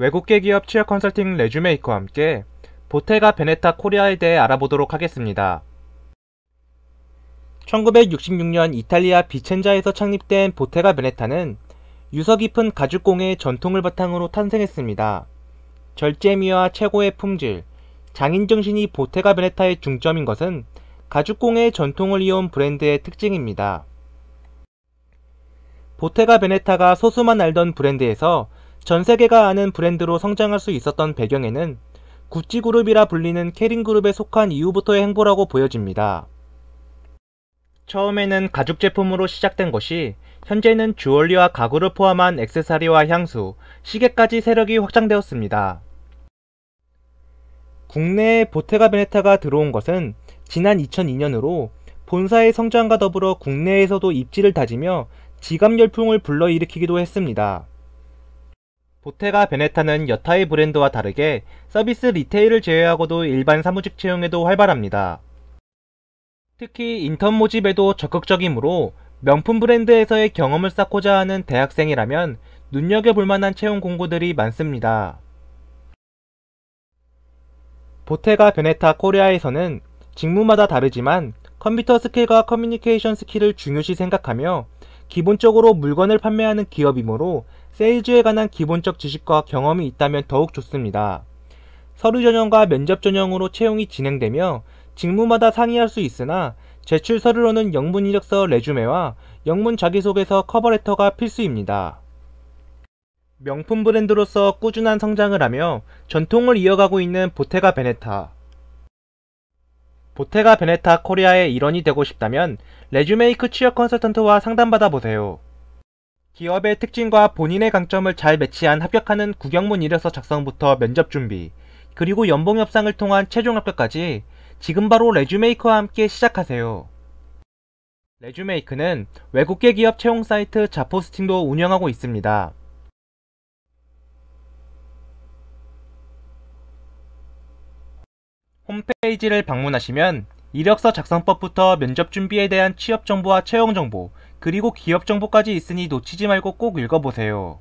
외국계 기업 취업 컨설팅 레주메이커와 함께 보테가 베네타 코리아에 대해 알아보도록 하겠습니다. 1966년 이탈리아 비첸자에서 창립된 보테가 베네타는 유서 깊은 가죽공의 전통을 바탕으로 탄생했습니다. 절제미와 최고의 품질, 장인정신이 보테가 베네타의 중점인 것은 가죽공의 전통을 이어온 브랜드의 특징입니다. 보테가 베네타가 소수만 알던 브랜드에서 전 세계가 아는 브랜드로 성장할 수 있었던 배경에는 구찌그룹이라 불리는 캐링그룹에 속한 이후부터의 행보라고 보여집니다. 처음에는 가죽 제품으로 시작된 것이 현재는 주얼리와 가구를 포함한 액세서리와 향수, 시계까지 세력이 확장되었습니다. 국내에 보테가 베네타가 들어온 것은 지난 2002년으로 본사의 성장과 더불어 국내에서도 입지를 다지며 지갑 열풍을 불러일으키기도 했습니다. 보테가 베네타는 여타의 브랜드와 다르게 서비스 리테일을 제외하고도 일반 사무직 채용에도 활발합니다. 특히 인턴 모집에도 적극적이므로 명품 브랜드에서의 경험을 쌓고자 하는 대학생이라면 눈여겨볼 만한 채용 공고들이 많습니다. 보테가 베네타 코리아에서는 직무마다 다르지만 컴퓨터 스킬과 커뮤니케이션 스킬을 중요시 생각하며 기본적으로 물건을 판매하는 기업이므로 세일즈에 관한 기본적 지식과 경험이 있다면 더욱 좋습니다. 서류 전형과 면접 전형으로 채용이 진행되며 직무마다 상이할 수 있으나 제출 서류로는 영문 이력서 레주메와 영문 자기소개서 커버레터가 필수입니다. 명품 브랜드로서 꾸준한 성장을 하며 전통을 이어가고 있는 보테가 베네타 보테가 베네타 코리아의 일원이 되고 싶다면 레주메이크 취업 컨설턴트와 상담받아 보세요. 기업의 특징과 본인의 강점을 잘 매치한 합격하는 구경문 일에서 작성부터 면접 준비, 그리고 연봉 협상을 통한 최종 합격까지 지금 바로 레주메이커와 함께 시작하세요. 레주메이크는 외국계 기업 채용 사이트 자포스팅도 운영하고 있습니다. 홈페이지를 방문하시면 이력서 작성법부터 면접 준비에 대한 취업 정보와 채용 정보, 그리고 기업 정보까지 있으니 놓치지 말고 꼭 읽어보세요.